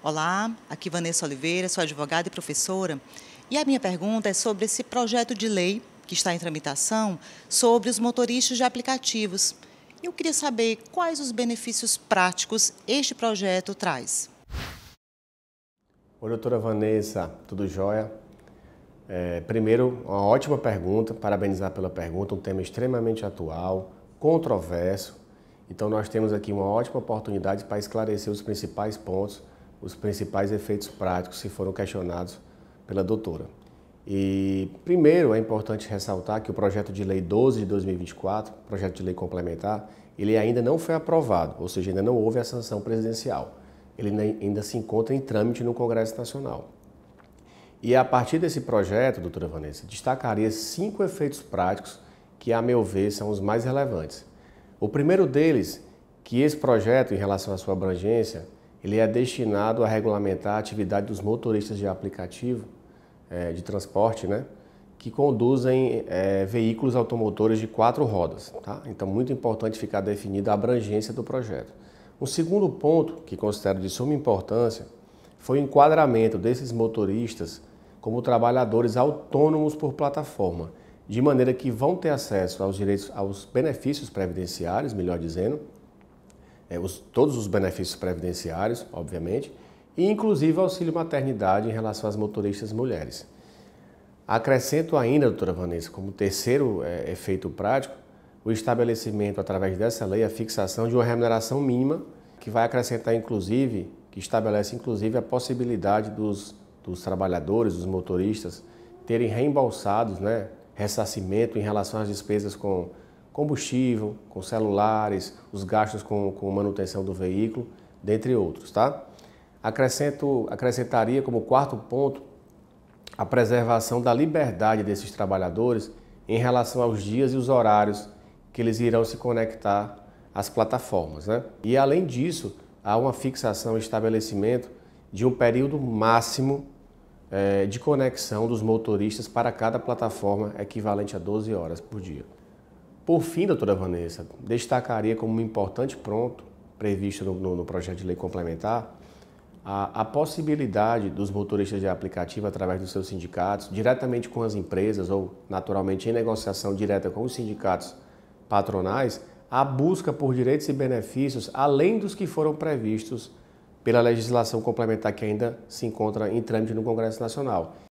Olá, aqui Vanessa Oliveira, sou advogada e professora. E a minha pergunta é sobre esse projeto de lei que está em tramitação sobre os motoristas de aplicativos. Eu queria saber quais os benefícios práticos este projeto traz. Oi, doutora Vanessa, tudo jóia? É, primeiro, uma ótima pergunta, parabenizar pela pergunta, um tema extremamente atual, controverso. Então, nós temos aqui uma ótima oportunidade para esclarecer os principais pontos os principais efeitos práticos se foram questionados pela doutora. E primeiro é importante ressaltar que o projeto de lei 12 de 2024, projeto de lei complementar, ele ainda não foi aprovado, ou seja, ainda não houve a sanção presidencial. Ele ainda se encontra em trâmite no Congresso Nacional. E a partir desse projeto, doutora Vanessa, destacaria cinco efeitos práticos que, a meu ver, são os mais relevantes. O primeiro deles, que esse projeto, em relação à sua abrangência, ele é destinado a regulamentar a atividade dos motoristas de aplicativo é, de transporte, né? que conduzem é, veículos automotores de quatro rodas. Tá? Então, muito importante ficar definida a abrangência do projeto. Um segundo ponto que considero de suma importância foi o enquadramento desses motoristas como trabalhadores autônomos por plataforma, de maneira que vão ter acesso aos direitos, aos benefícios previdenciários, melhor dizendo, é, os, todos os benefícios previdenciários, obviamente, e inclusive auxílio maternidade em relação às motoristas mulheres. Acrescento ainda, doutora Vanessa, como terceiro é, efeito prático, o estabelecimento, através dessa lei, a fixação de uma remuneração mínima, que vai acrescentar, inclusive, que estabelece, inclusive, a possibilidade dos, dos trabalhadores, dos motoristas, terem reembolsados, né, ressarcimento em relação às despesas com combustível, com celulares, os gastos com, com manutenção do veículo, dentre outros, tá? Acrescento, acrescentaria como quarto ponto a preservação da liberdade desses trabalhadores em relação aos dias e os horários que eles irão se conectar às plataformas. Né? E além disso, há uma fixação e estabelecimento de um período máximo eh, de conexão dos motoristas para cada plataforma, equivalente a 12 horas por dia. Por fim, doutora Vanessa, destacaria como um importante pronto previsto no, no, no projeto de lei complementar a, a, possibilidade dos motoristas de aplicativo, através dos seus sindicatos, diretamente com as empresas ou, naturalmente, em negociação direta com os sindicatos patronais, a busca por direitos e benefícios além dos que foram previstos pela legislação complementar que ainda se encontra em trâmite no Congresso Nacional.